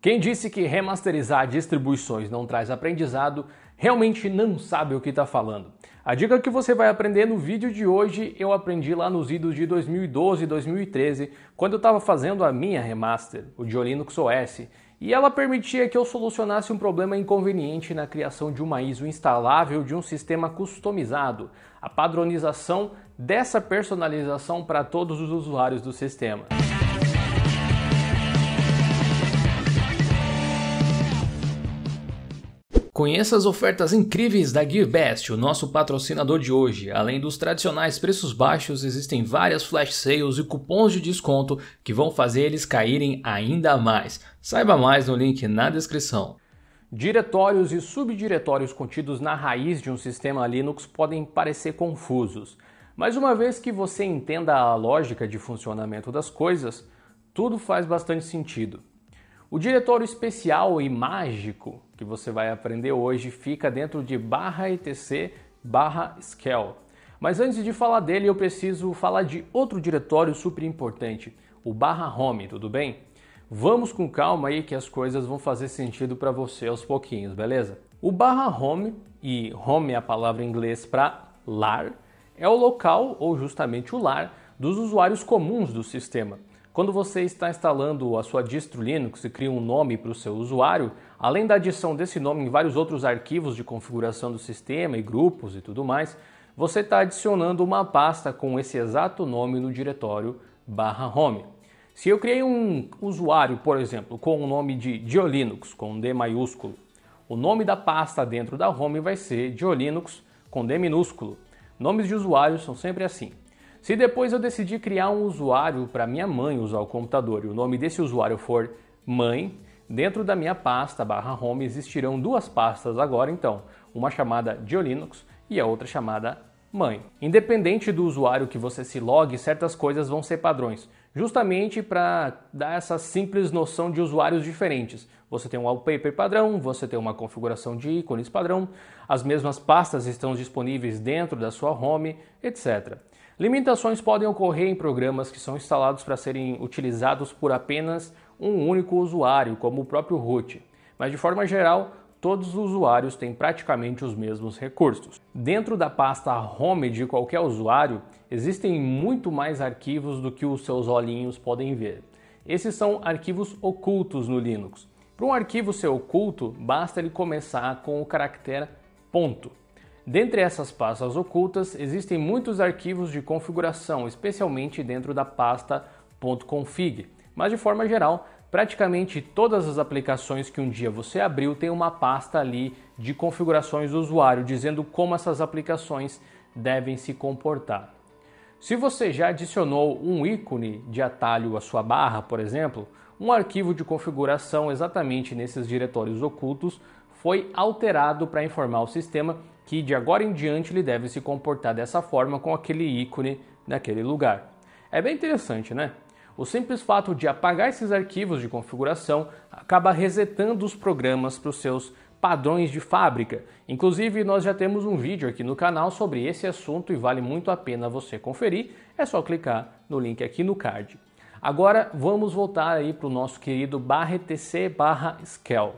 Quem disse que remasterizar distribuições não traz aprendizado realmente não sabe o que está falando. A dica que você vai aprender no vídeo de hoje eu aprendi lá nos idos de 2012 e 2013, quando eu estava fazendo a minha remaster, o de Linux OS, e ela permitia que eu solucionasse um problema inconveniente na criação de uma ISO instalável de um sistema customizado, a padronização dessa personalização para todos os usuários do sistema. Conheça as ofertas incríveis da GearBest, o nosso patrocinador de hoje. Além dos tradicionais preços baixos, existem várias flash sales e cupons de desconto que vão fazer eles caírem ainda mais. Saiba mais no link na descrição. Diretórios e subdiretórios contidos na raiz de um sistema Linux podem parecer confusos, mas uma vez que você entenda a lógica de funcionamento das coisas, tudo faz bastante sentido. O diretório especial e mágico que você vai aprender hoje fica dentro de barra etc barra scale. Mas antes de falar dele, eu preciso falar de outro diretório super importante, o barra home, tudo bem? Vamos com calma aí que as coisas vão fazer sentido para você aos pouquinhos, beleza? O barra home, e home é a palavra em inglês para lar, é o local ou justamente o lar dos usuários comuns do sistema. Quando você está instalando a sua distro Linux e cria um nome para o seu usuário, além da adição desse nome em vários outros arquivos de configuração do sistema e grupos e tudo mais, você está adicionando uma pasta com esse exato nome no diretório home. Se eu criei um usuário, por exemplo, com o nome de Diolinux, com D maiúsculo, o nome da pasta dentro da home vai ser Diolinux, com D minúsculo. Nomes de usuários são sempre assim. Se depois eu decidir criar um usuário para minha mãe usar o computador e o nome desse usuário for mãe, dentro da minha pasta barra home existirão duas pastas agora então, uma chamada de Linux e a outra chamada mãe. Independente do usuário que você se logue, certas coisas vão ser padrões, justamente para dar essa simples noção de usuários diferentes. Você tem um wallpaper padrão, você tem uma configuração de ícones padrão, as mesmas pastas estão disponíveis dentro da sua home, etc. Limitações podem ocorrer em programas que são instalados para serem utilizados por apenas um único usuário, como o próprio root, mas de forma geral, todos os usuários têm praticamente os mesmos recursos. Dentro da pasta home de qualquer usuário, existem muito mais arquivos do que os seus olhinhos podem ver. Esses são arquivos ocultos no Linux. Para um arquivo ser oculto, basta ele começar com o caractere ponto. Dentre essas pastas ocultas, existem muitos arquivos de configuração, especialmente dentro da pasta .config. Mas de forma geral, praticamente todas as aplicações que um dia você abriu tem uma pasta ali de configurações do usuário, dizendo como essas aplicações devem se comportar. Se você já adicionou um ícone de atalho à sua barra, por exemplo, um arquivo de configuração exatamente nesses diretórios ocultos foi alterado para informar o sistema que de agora em diante ele deve se comportar dessa forma com aquele ícone naquele lugar. É bem interessante, né? O simples fato de apagar esses arquivos de configuração acaba resetando os programas para os seus padrões de fábrica. Inclusive, nós já temos um vídeo aqui no canal sobre esse assunto e vale muito a pena você conferir. É só clicar no link aqui no card. Agora vamos voltar aí para o nosso querido barra etc barra scale.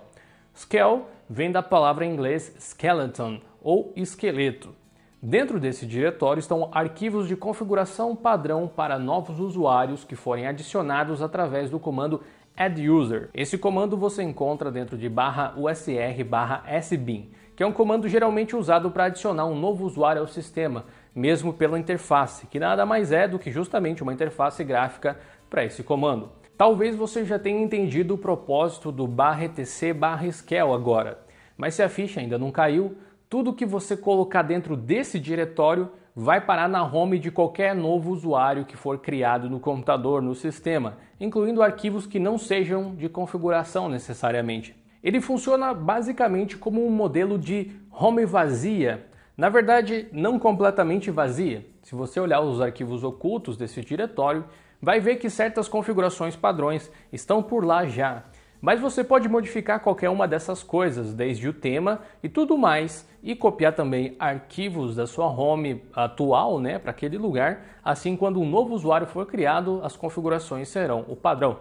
Scale vem da palavra em inglês skeleton, ou esqueleto. Dentro desse diretório estão arquivos de configuração padrão para novos usuários que forem adicionados através do comando adduser. Esse comando você encontra dentro de barra usr barra sbin, que é um comando geralmente usado para adicionar um novo usuário ao sistema, mesmo pela interface, que nada mais é do que justamente uma interface gráfica para esse comando. Talvez você já tenha entendido o propósito do barra etc barra agora, mas se a ficha ainda não caiu, tudo que você colocar dentro desse diretório vai parar na home de qualquer novo usuário que for criado no computador, no sistema, incluindo arquivos que não sejam de configuração necessariamente. Ele funciona basicamente como um modelo de home vazia, na verdade, não completamente vazia. Se você olhar os arquivos ocultos desse diretório, vai ver que certas configurações padrões estão por lá já, mas você pode modificar qualquer uma dessas coisas, desde o tema e tudo mais, e copiar também arquivos da sua home atual né, para aquele lugar. Assim, quando um novo usuário for criado, as configurações serão o padrão.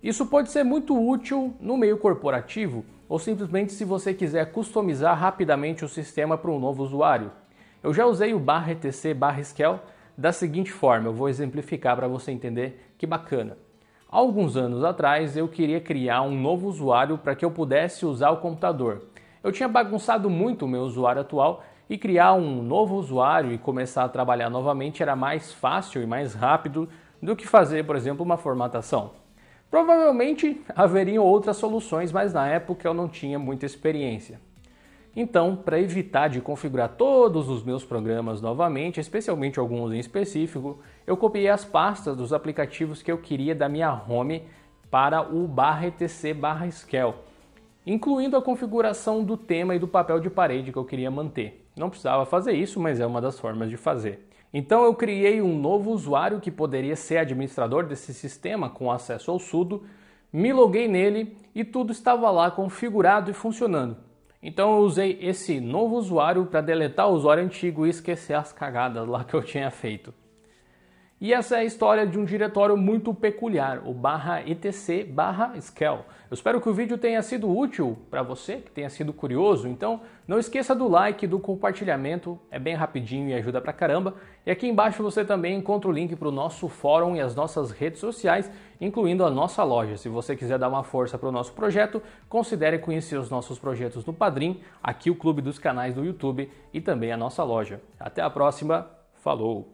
Isso pode ser muito útil no meio corporativo ou simplesmente se você quiser customizar rapidamente o sistema para um novo usuário. Eu já usei o barra etc barra scale da seguinte forma, eu vou exemplificar para você entender que bacana. Alguns anos atrás eu queria criar um novo usuário para que eu pudesse usar o computador. Eu tinha bagunçado muito o meu usuário atual e criar um novo usuário e começar a trabalhar novamente era mais fácil e mais rápido do que fazer, por exemplo, uma formatação. Provavelmente haveriam outras soluções, mas na época eu não tinha muita experiência. Então, para evitar de configurar todos os meus programas novamente, especialmente alguns em específico, eu copiei as pastas dos aplicativos que eu queria da minha home para o etc scale, incluindo a configuração do tema e do papel de parede que eu queria manter. Não precisava fazer isso, mas é uma das formas de fazer. Então eu criei um novo usuário que poderia ser administrador desse sistema com acesso ao sudo, me loguei nele e tudo estava lá configurado e funcionando. Então eu usei esse novo usuário para deletar o usuário antigo e esquecer as cagadas lá que eu tinha feito. E essa é a história de um diretório muito peculiar, o barra etc barra scale. Eu espero que o vídeo tenha sido útil para você, que tenha sido curioso. Então, não esqueça do like, do compartilhamento, é bem rapidinho e ajuda pra caramba. E aqui embaixo você também encontra o link para o nosso fórum e as nossas redes sociais, incluindo a nossa loja. Se você quiser dar uma força para o nosso projeto, considere conhecer os nossos projetos no Padrim, aqui o Clube dos Canais do YouTube e também a nossa loja. Até a próxima, falou!